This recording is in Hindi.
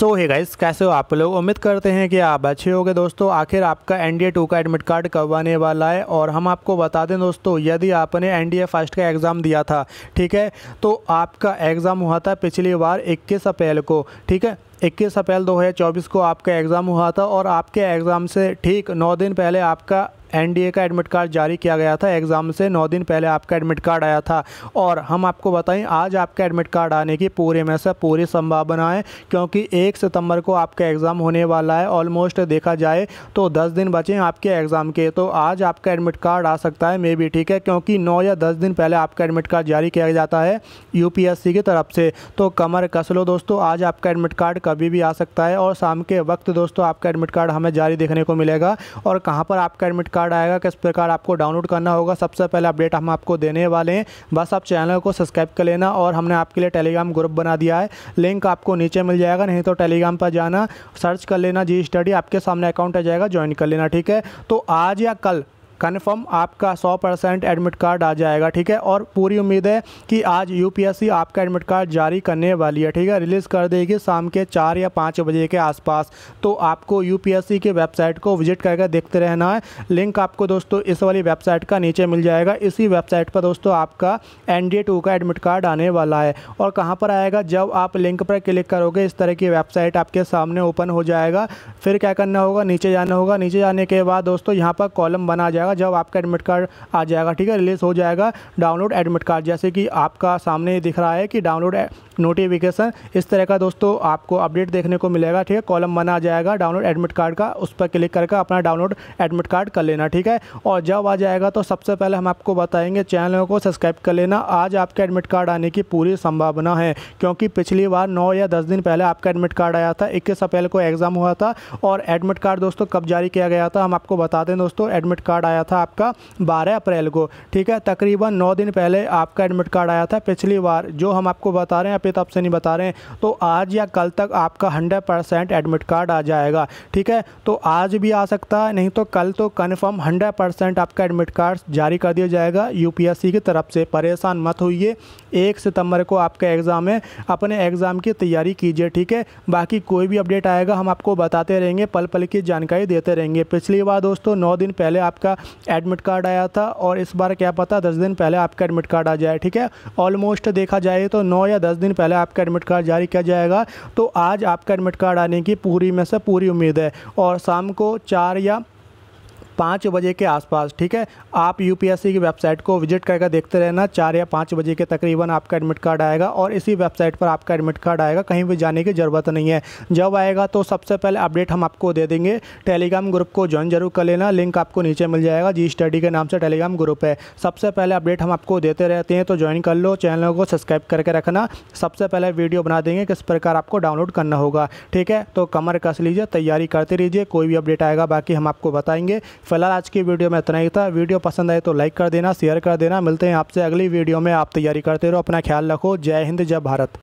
सो है गाइस कैसे हो आप लोग उम्मीद करते हैं कि आप अच्छे होगे दोस्तों आखिर आपका एन डी ए टू का एडमिट कार्ड कब आने वाला है और हम आपको बता दें दोस्तों यदि आपने एन डी ए फर्स्ट का एग्ज़ाम दिया था ठीक है तो आपका एग्ज़ाम हुआ था पिछली बार इक्कीस अप्रैल को ठीक है इक्कीस अप्रैल 2024 को आपका एग्ज़ाम हुआ था और आपके एग्ज़ाम से ठीक नौ दिन पहले आपका एनडीए का एडमिट कार्ड जारी किया गया था एग्ज़ाम से नौ दिन पहले आपका एडमिट कार्ड आया था और हम आपको बताएं आज आपका एडमिट कार्ड आने की पूरे में से पूरी संभावना है क्योंकि एक सितंबर को आपका एग्ज़ाम होने वाला है ऑलमोस्ट देखा जाए तो दस दिन बचे हैं आपके एग्ज़ाम के तो आज आपका एडमिट कार्ड आ सकता है मे भी ठीक है क्योंकि नौ या दस दिन पहले आपका एडमिट कार्ड जारी किया जाता है यू की तरफ से तो कमर कस लो दोस्तों आज आपका एडमिट कार्ड कभी भी आ सकता है और शाम के वक्त दोस्तों आपका एडमिट कार्ड हमें जारी देखने को मिलेगा और कहाँ पर आपका एडमिट कार्ड कार्ड आएगा किस प्रकार आपको डाउनलोड करना होगा सबसे पहले अपडेट हम आपको देने वाले हैं बस आप चैनल को सब्सक्राइब कर लेना और हमने आपके लिए टेलीग्राम ग्रुप बना दिया है लिंक आपको नीचे मिल जाएगा नहीं तो टेलीग्राम पर जाना सर्च कर लेना जी स्टडी आपके सामने अकाउंट आ जाएगा ज्वाइन कर लेना ठीक है तो आज या कल कन्फर्म आपका 100 परसेंट एडमिट कार्ड आ जाएगा ठीक है और पूरी उम्मीद है कि आज यूपीएससी आपका एडमिट कार्ड जारी करने वाली है ठीक है रिलीज़ कर देगी शाम के चार या पाँच बजे के आसपास तो आपको यूपीएससी की वेबसाइट को विजिट करके देखते रहना है लिंक आपको दोस्तों इस वाली वेबसाइट का नीचे मिल जाएगा इसी वेबसाइट पर दोस्तों आपका एन डी का एडमिट कार्ड आने वाला है और कहाँ पर आएगा जब आप लिंक पर क्लिक करोगे इस तरह की वेबसाइट आपके सामने ओपन हो जाएगा फिर क्या करना होगा नीचे जाना होगा नीचे जाने के बाद दोस्तों यहाँ पर कॉलम बना जाएगा जाएगा जब आपका एडमिट कार्ड आ जाएगा ठीक है रिलीज़ हो जाएगा डाउनलोड एडमिट कार्ड जैसे कि आपका सामने दिख रहा है कि डाउनलोड नोटिफिकेशन इस तरह का दोस्तों आपको अपडेट देखने को मिलेगा ठीक है कॉलम बना जाएगा डाउनलोड एडमिट कार्ड का उस पर क्लिक करके अपना डाउनलोड एडमिट कार्ड कर लेना ठीक है और जब आ जाएगा तो सबसे पहले हम आपको बताएंगे चैनल को सब्सक्राइब कर लेना आज आपके एडमिट कार्ड आने की पूरी संभावना है क्योंकि पिछली बार नौ या दस दिन पहले आपका एडमिट कार्ड आया था इक्कीस अप्रैल को एग्ज़ाम हुआ था और एडमिट कार्ड दोस्तों कब जारी किया गया था हम आपको बता दें दोस्तों एडमिट कार्ड आया आया था आपका बारह अप्रैल को ठीक है तकरीबन नौ दिन पहले आपका एडमिट कार्ड आया था पिछली बार जो हम आपको बता रहे हैं अभी तब से नहीं बता रहे हैं तो आज या कल तक आपका हंड्रेड परसेंट एडमिट कार्ड आ जाएगा ठीक है तो आज भी आ सकता है नहीं तो कल तो कन्फर्म हंड्रेड परसेंट आपका एडमिट कार्ड जारी कर दिया जाएगा यूपीएससी की तरफ से परेशान मत होइए एक सितंबर को आपका एग्ज़ाम है अपने एग्ज़ाम की तैयारी कीजिए ठीक है बाकी कोई भी अपडेट आएगा हम आपको बताते रहेंगे पल पल की जानकारी देते रहेंगे पिछली बार दोस्तों नौ दिन पहले आपका एडमिट कार्ड आया था और इस बार क्या पता दस दिन पहले आपका एडमिट कार्ड आ जाए ठीक है ऑलमोस्ट देखा जाए तो नौ या दस दिन पहले आपका एडमिट कार्ड जारी किया जाएगा तो आज आपका एडमिट कार्ड आने की पूरी में से पूरी उम्मीद है और शाम को चार या पाँच बजे के आसपास ठीक है आप यूपीएससी की वेबसाइट को विजिट करके देखते रहना चार या पाँच बजे के तकरीबन आपका एडमिट कार्ड आएगा और इसी वेबसाइट पर आपका एडमिट कार्ड आएगा कहीं भी जाने की ज़रूरत नहीं है जब आएगा तो सबसे पहले अपडेट हम आपको दे देंगे टेलीग्राम ग्रुप को ज्वाइन जरूर कर लेना लिंक आपको नीचे मिल जाएगा जी स्टडी के नाम से टेलीग्राम ग्रुप है सबसे पहले अपडेट हम आपको देते रहते हैं तो ज्वाइन कर लो चैनल को सब्सक्राइब करके रखना सबसे पहले वीडियो बना देंगे किस प्रकार आपको डाउनलोड करना होगा ठीक है तो कमर कस लीजिए तैयारी करते रहिए कोई भी अपडेट आएगा बाकी हम आपको बताएंगे फिलहाल आज की वीडियो में इतना ही था वीडियो पसंद आए तो लाइक कर देना शेयर कर देना मिलते हैं आपसे अगली वीडियो में आप तैयारी करते रहो अपना ख्याल रखो जय हिंद जय भारत